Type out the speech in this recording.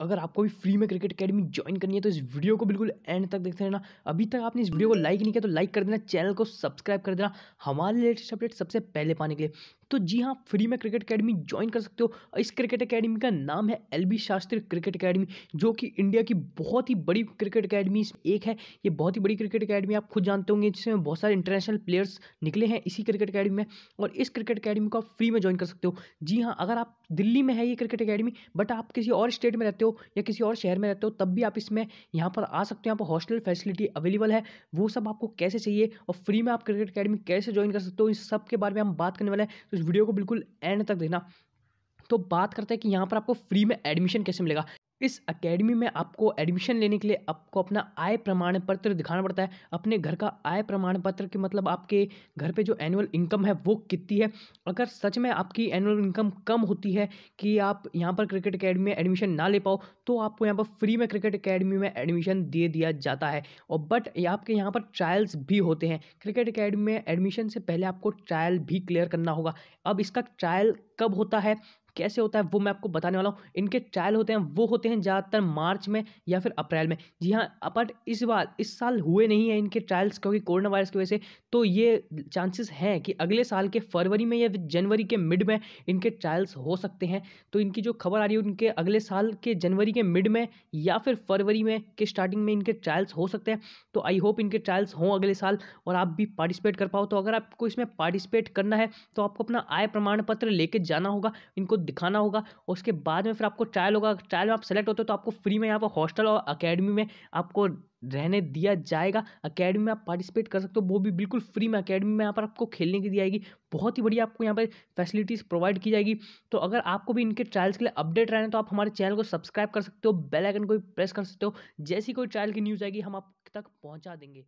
अगर आपको भी फ्री में क्रिकेट अकेडमी ज्वाइन करनी है तो इस वीडियो को बिल्कुल एंड तक देखते रहना अभी तक आपने इस वीडियो को लाइक नहीं किया तो लाइक कर देना चैनल को सब्सक्राइब कर देना हमारे लेटेस्ट अपडेट सबसे पहले पाने के लिए तो जी हाँ फ्री में क्रिकेट अकेडमी ज्वाइन कर सकते हो इस क्रिकेट अकेडमी का नाम है L B Shastri cricket academy जो कि इंडिया की बहुत ही बड़ी क्रिकेट अकेडमी एक है ये बहुत ही बड़ी क्रिकेट अकेडमी आप खुद जानते होंगे जिसमें बहुत सारे इंटरनेशनल प्लेयर्स निकले हैं इसी क्रिकेट अकेडमी में और इस क्रिकेट अकेडमी को आप फ्री में ज्वाइन कर सकते हो जी हाँ अगर आप दिल्ली में है ये क्रिकेट अकेडमी बट आप किसी और स्टेट में रहते हो हो या किसी और शहर में रहते हो तब भी आप इसमें यहाँ पर आ सकते हो यहाँ पर हॉस्टल फैसिलिटी अवेलेबल है वो सब आपको कैसे चाहिए और फ्री में आप क्रिकेट अकेडमी कैसे ज्वाइन कर सकते हो इस सब के बारे में हम बात करने वाले हैं तो इस वीडियो को बिल्कुल एंड तक देना तो बात करते हैं कि यहाँ पर आपको फ्री में एडमिशन कैसे मिलेगा इस एकेडमी में आपको एडमिशन लेने के लिए आपको अपना आय प्रमाण पत्र दिखाना पड़ता है अपने घर का आय प्रमाण पत्र के मतलब आपके घर पे जो एनुअल इनकम है वो कितनी है अगर सच में आपकी एनुअल इनकम कम होती है कि आप यहाँ पर क्रिकेट अकेडमी में एडमिशन ना ले पाओ तो आपको यहाँ पर फ्री में क्रिकेट अकेडमी में एडमिशन दे दिया जाता है और बट आपके यहाँ पर ट्रायल्स भी होते हैं क्रिकेट अकेडमी में एडमिशन से पहले आपको ट्रायल भी क्लियर करना होगा अब इसका ट्रायल कब होता है कैसे होता है वो मैं आपको बताने वाला हूँ इनके ट्रायल होते हैं वो होते हैं ज़्यादातर मार्च में या फिर अप्रैल में जी हाँ बट इस बार इस साल हुए नहीं है इनके ट्रायल्स क्योंकि कोरोना वायरस की वजह से तो ये चांसेस हैं कि अगले साल के फरवरी में या जनवरी के मिड में इनके ट्रायल्स हो सकते हैं तो इनकी जो खबर आ रही है उनके अगले साल के जनवरी के मिड में या फिर फरवरी में के स्टार्टिंग में इनके ट्रायल्स हो सकते हैं तो आई होप इनके ट्रायल्स हों अगले साल और आप भी पार्टिसिपेट कर पाओ तो अगर आपको इसमें पार्टिसिपेट करना है तो आपको अपना आय प्रमाण पत्र लेके जाना होगा इनको दिखाना होगा उसके बाद में फिर आपको ट्रायल होगा ट्रायल में आप सेलेक्ट होते हो तो आपको फ्री में यहाँ पर हॉस्टल और अकेडमी में आपको रहने दिया जाएगा अकेडमी में आप पार्टिसिपेट कर सकते हो वो भी बिल्कुल फ्री में अकेडमी में यहाँ पर आपको खेलने की दी जाएगी बहुत ही बढ़िया आपको यहाँ पर फैसिलिटीज़ प्रोवाइड की जाएगी तो अगर आपको भी इनके ट्रायल्स के लिए अपडेट रहना तो आप हमारे चैनल को सब्सक्राइब कर सकते हो बेल आइकन को भी प्रेस कर सकते हो जैसी कोई ट्रायल की न्यूज़ आएगी हम आप तक पहुँचा देंगे